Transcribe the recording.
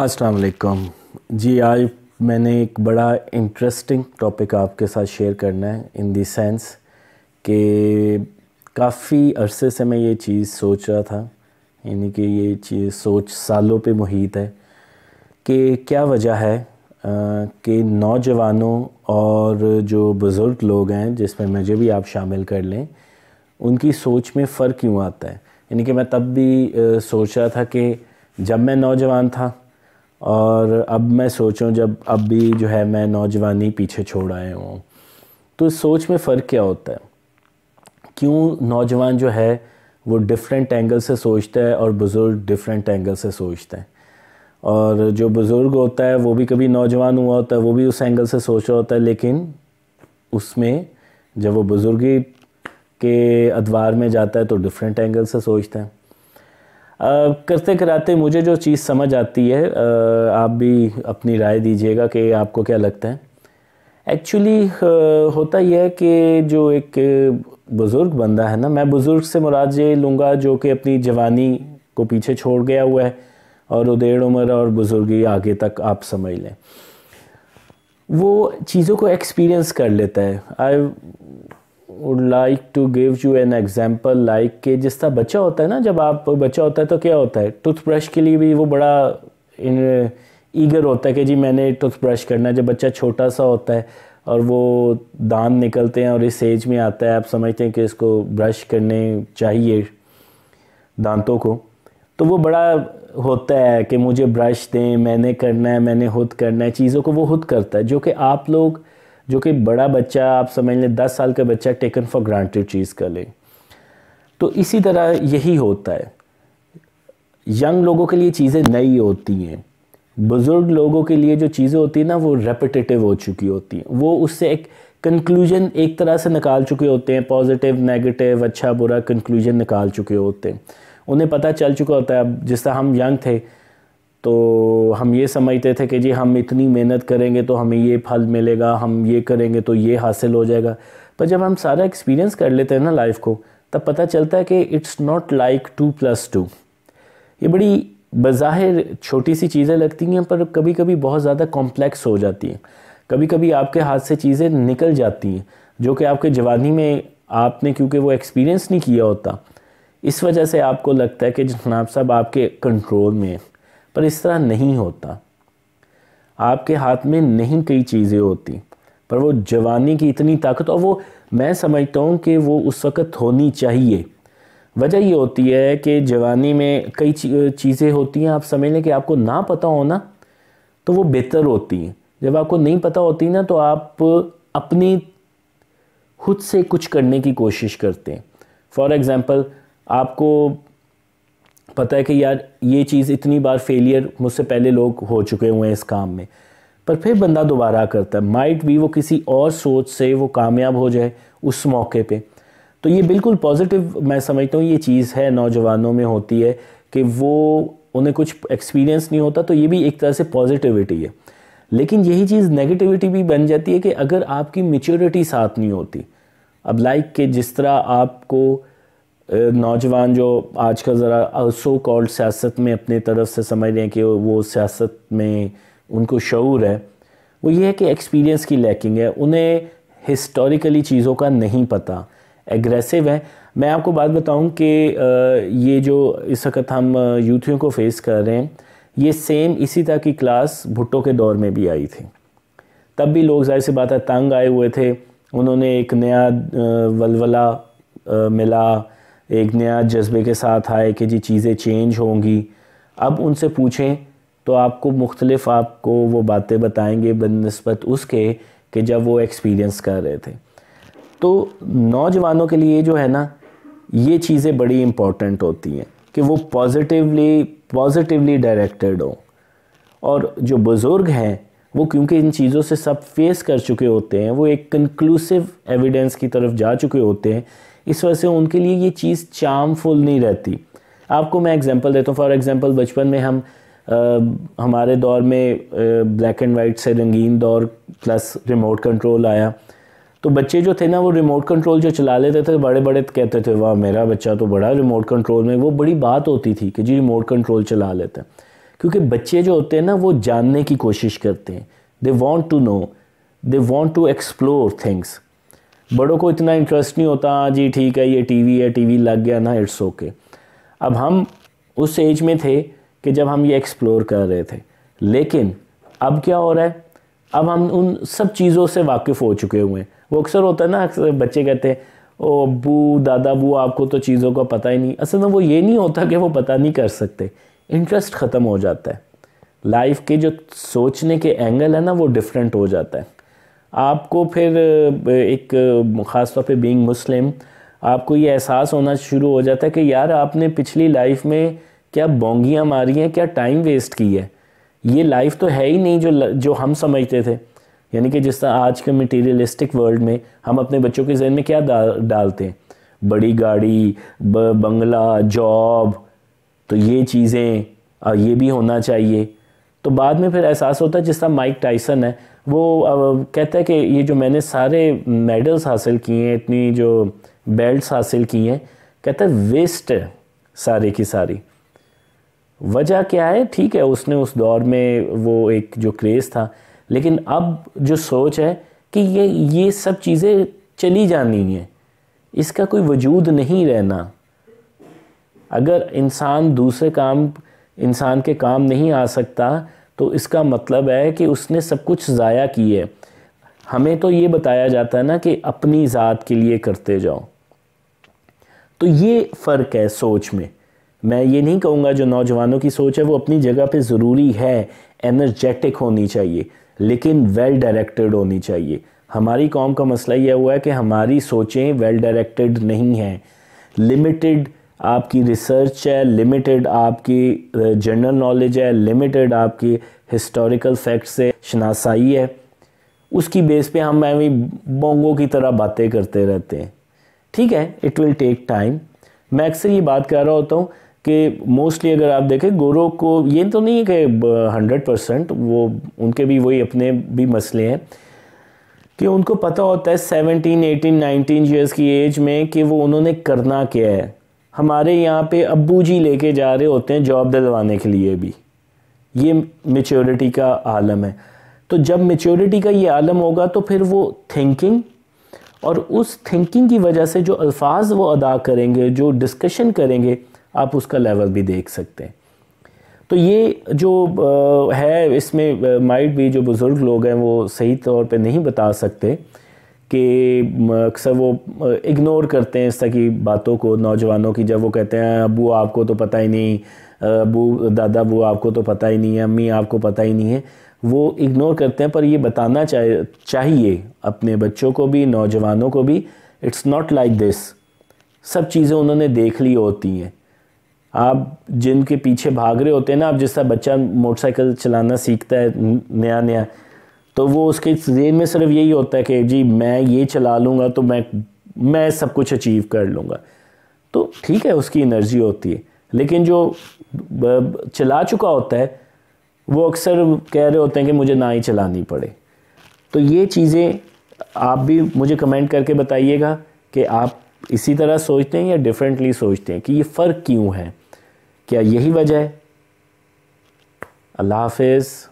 अस्सलाम वालेकुम जी आज मैंने एक बड़ा इंटरेस्टिंग टॉपिक आपके साथ शेयर करना है इन दी सेंस कि काफ़ी अरसे से मैं ये चीज़ सोच रहा था यानी कि ये चीज़ सोच सालों पे मुहित है कि क्या वजह है कि नौजवानों और जो बुज़ुर्ग लोग हैं जिसमें मुझे भी आप शामिल कर लें उनकी सोच में फ़र्क क्यों आता है यानी कि मैं तब भी सोच रहा था कि जब मैं नौजवान था और अब मैं सोचूं जब अब भी जो है मैं नौजवानी पीछे छोड़ आया हूँ तो इस सोच में फ़र्क क्या होता है क्यों नौजवान जो है वो डिफरेंट एंगल से सोचता है और बुज़ुर्ग डिफरेंट एंगल से सोचते हैं और जो बुज़ुर्ग होता है वो भी कभी नौजवान हुआ होता है वो भी उस एंगल से सोच रहा होता है लेकिन उसमें जब वो बुज़ुर्गी के अदवार में जाता है तो डिफरेंट एंगल से सोचते हैं करते कराते मुझे जो चीज़ समझ आती है आप भी अपनी राय दीजिएगा कि आपको क्या लगता है एक्चुअली होता यह है कि जो एक बुज़ुर्ग बंदा है ना मैं बुज़ुर्ग से मुराद ये लूँगा जो कि अपनी जवानी को पीछे छोड़ गया हुआ है और उदेड़ उम्र और बुज़ुर्गी आगे तक आप समझ लें वो चीज़ों को एक्सपीरियंस कर लेता है I would like to give you an example like के जिस तरह बच्चा होता है ना जब आप बच्चा होता है तो क्या होता है टूथब्रश के लिए भी वो बड़ा इन ईगर होता है कि जी मैंने टूथब्रश करना है जब बच्चा छोटा सा होता है और वो दान निकलते हैं और इस एज में आता है आप समझते हैं कि इसको ब्रश करने चाहिए दांतों को तो वो बड़ा होता है कि मुझे ब्रश दें मैंने करना है मैंने खुद करना है चीज़ों को वो खुद करता है जो कि आप लोग जो कि बड़ा बच्चा आप समझ लें दस साल का बच्चा टेकन फॉर ग्रांटेड चीज़ कर ले तो इसी तरह यही होता है यंग लोगों के लिए चीज़ें नई होती हैं बुज़ुर्ग लोगों के लिए जो चीज़ें होती हैं ना वो रेपिटेटिव हो चुकी होती हैं वो उससे एक कंक्लूजन एक तरह से निकाल चुके होते हैं पॉजिटिव नेगेटिव अच्छा बुरा कंक्लूजन निकाल चुके होते हैं उन्हें पता चल चुका होता है अब जिस तरह हम यंग थे तो हम ये समझते थे कि जी हम इतनी मेहनत करेंगे तो हमें ये फल मिलेगा हम ये करेंगे तो ये हासिल हो जाएगा पर जब हम सारा एक्सपीरियंस कर लेते हैं ना लाइफ को तब पता चलता है कि it's not like two plus two ये बड़ी बज़ाहिर छोटी सी चीज़ें लगती हैं पर कभी कभी बहुत ज़्यादा कॉम्प्लेक्स हो जाती हैं कभी कभी आपके हाथ से चीज़ें निकल जाती हैं जो कि आपके जवानी में आपने क्योंकि वो एक्सपीरियंस नहीं किया होता इस वजह से आपको लगता है कि जनाब साहब आपके कंट्रोल में है पर इस तरह नहीं होता आपके हाथ में नहीं कई चीज़ें होती पर वो जवानी की इतनी ताकत और वो मैं समझता हूँ कि वो उस वक़्त होनी चाहिए वजह ये होती है कि जवानी में कई चीज़ें होती हैं आप समझ लें कि आपको ना पता होना तो वो बेहतर होती हैं जब आपको नहीं पता होती ना तो आप अपनी खुद से कुछ करने की कोशिश करते हैं फॉर एग्ज़ाम्पल आपको पता है कि यार ये चीज़ इतनी बार फेलियर मुझसे पहले लोग हो चुके हुए हैं इस काम में पर फिर बंदा दोबारा करता है माइट भी वो किसी और सोच से वो कामयाब हो जाए उस मौके पे तो ये बिल्कुल पॉजिटिव मैं समझता हूँ ये चीज़ है नौजवानों में होती है कि वो उन्हें कुछ एक्सपीरियंस नहीं होता तो ये भी एक तरह से पॉजिटिविटी है लेकिन यही चीज़ नेगेटिविटी भी बन जाती है कि अगर आपकी मेच्योरिटी साथ नहीं होती अब लाइक के जिस तरह आपको नौजवान जो आज का ज़रा सो कॉल्ड सियासत में अपने तरफ से समझ रहे हैं कि वो सियासत में उनको शूर है वो ये है कि एक्सपीरियंस की लैकिंग है उन्हें हिस्टोरिकली चीज़ों का नहीं पता एग्रेसिव है मैं आपको बात बताऊं कि ये जो इस वक्त हम यूथियों को फेस कर रहे हैं ये सेम इसी तरह की क्लास भुट्टो के दौर में भी आई थी तब भी लोग जाहिर सी बात है तंग आए हुए थे उन्होंने एक नया वलवला मिला एक नया जज्बे के साथ आए कि जी चीज़ें चेंज होंगी अब उनसे पूछें तो आपको मुख्तलिफ आपको वो बातें बताएंगे बनस्बत उसके कि जब वो एक्सपीरियंस कर रहे थे तो नौजवानों के लिए जो है ना ये चीज़ें बड़ी इम्पॉर्टेंट होती हैं कि वो पॉजिटिवली पॉजिटिवली डायरेक्टेड हो और जो बुज़ुर्ग हैं वो क्योंकि इन चीज़ों से सब फेस कर चुके होते हैं वो एक कंक्लूसिव एविडेंस की तरफ जा चुके होते हैं इस वजह से उनके लिए ये चीज़ चार्मफुल नहीं रहती आपको मैं एग्जांपल देता हूँ फॉर एग्जांपल बचपन में हम आ, हमारे दौर में ब्लैक एंड वाइट से रंगीन दौर प्लस रिमोट कंट्रोल आया तो बच्चे जो थे ना वो रिमोट कंट्रोल जो चला लेते थे बड़े बड़े कहते थे वाह मेरा बच्चा तो बड़ा रिमोट कंट्रोल में वो बड़ी बात होती थी कि जी रिमोट कंट्रोल चला लेते हैं क्योंकि बच्चे जो होते हैं ना वो जानने की कोशिश करते हैं they want to know they want to explore things बड़ों को इतना इंटरेस्ट नहीं होता जी ठीक है ये टीवी है टीवी लग गया ना इट्स ओके अब हम उस एज में थे कि जब हम ये एक्सप्लोर कर रहे थे लेकिन अब क्या हो रहा है अब हम उन सब चीज़ों से वाकिफ़ हो चुके हुए हैं वो अक्सर होता है ना अक्सर बच्चे कहते हैं ओ अबू दादा अबू आपको तो चीज़ों का पता ही नहीं असल में वो ये नहीं होता कि वो पता नहीं कर सकते इंटरेस्ट ख़त्म हो जाता है लाइफ के जो सोचने के एंगल है ना वो डिफरेंट हो जाता है आपको फिर एक ख़ास तौर पे बीइंग मुस्लिम आपको ये एहसास होना शुरू हो जाता है कि यार आपने पिछली लाइफ में क्या बोंगियाँ मारी हैं क्या टाइम वेस्ट की है ये लाइफ तो है ही नहीं जो जो हम समझते थे यानी कि जिस तरह आज के मटेरियलिस्टिक वर्ल्ड में हम अपने बच्चों के जहन में क्या डाल, डालते हैं बड़ी गाड़ी ब, बंगला जॉब तो ये चीज़ें ये भी होना चाहिए तो बाद में फिर एहसास होता है जिस तरह माइक टाइसन है वो कहता है कि ये जो मैंने सारे मेडल्स हासिल किए हैं इतनी जो बेल्ट्स हासिल की हैं कहता है वेस्ट है सारे की सारी वजह क्या है ठीक है उसने उस दौर में वो एक जो क्रेज़ था लेकिन अब जो सोच है कि ये ये सब चीज़ें चली जानी हैं इसका कोई वजूद नहीं रहना अगर इंसान दूसरे काम इंसान के काम नहीं आ सकता तो इसका मतलब है कि उसने सब कुछ ज़ाया की है हमें तो ये बताया जाता है ना कि अपनी ज़ात के लिए करते जाओ तो ये फ़र्क है सोच में मैं ये नहीं कहूँगा जो नौजवानों की सोच है वो अपनी जगह पे ज़रूरी है एनर्जेटिक होनी चाहिए लेकिन वेल डायरेक्टेड होनी चाहिए हमारी कौम का मसला यह हुआ है कि हमारी सोचें वेल डायरेक्टेड नहीं हैं लिमिटेड आपकी रिसर्च है लिमिटेड आपकी जनरल uh, नॉलेज है लिमिटेड आपकी हिस्टोरिकल फैक्ट से शनासाई है उसकी बेस पे हम भी बोंगों की तरह बातें करते रहते हैं ठीक है इट विल टेक टाइम मैं अक्सर ये बात कर रहा होता हूँ कि मोस्टली अगर आप देखें गुरु को ये तो नहीं है कि हंड्रेड uh, परसेंट वो उनके भी वही अपने भी मसले हैं कि उनको पता होता है सेवनटीन एटीन नाइनटीन ईयर्स की एज में कि वो उन्होंने करना क्या है हमारे यहाँ पे अबू जी लेके जा रहे होते हैं जॉब दिलवाने के लिए भी ये मेच्योरिटी का आलम है तो जब मेच्योरिटी का ये आलम होगा तो फिर वो थिंकिंग और उस थिंकिंग की वजह से जो अल्फाज वो अदा करेंगे जो डिस्कशन करेंगे आप उसका लेवल भी देख सकते हैं तो ये जो है इसमें माइट भी जो बुज़ुर्ग लोग हैं वो सही तौर पे नहीं बता सकते कि अक्सर वो इग्नोर करते हैं इस तरह की बातों को नौजवानों की जब वो कहते हैं अबू आपको तो पता ही नहीं अबू दादा वो आपको तो पता ही नहीं है अम्मी आपको पता ही नहीं है वो इग्नोर करते हैं पर ये बताना चाह चाहिए अपने बच्चों को भी नौजवानों को भी इट्स नॉट लाइक दिस सब चीज़ें उन्होंने देख ली होती हैं आप जिनके पीछे भाग रहे होते हैं ना आप जिस तरह बच्चा मोटरसाइकिल चलाना सीखता है नया नया तो वो उसके जेन में सिर्फ यही होता है कि जी मैं ये चला लूँगा तो मैं मैं सब कुछ अचीव कर लूँगा तो ठीक है उसकी एनर्जी होती है लेकिन जो चला चुका होता है वो अक्सर कह रहे होते हैं कि मुझे ना ही चलानी पड़े तो ये चीज़ें आप भी मुझे कमेंट करके बताइएगा कि आप इसी तरह सोचते हैं या डिफरेंटली सोचते हैं कि ये फ़र्क क्यों है क्या यही वजह है अल्लाह हाफिज़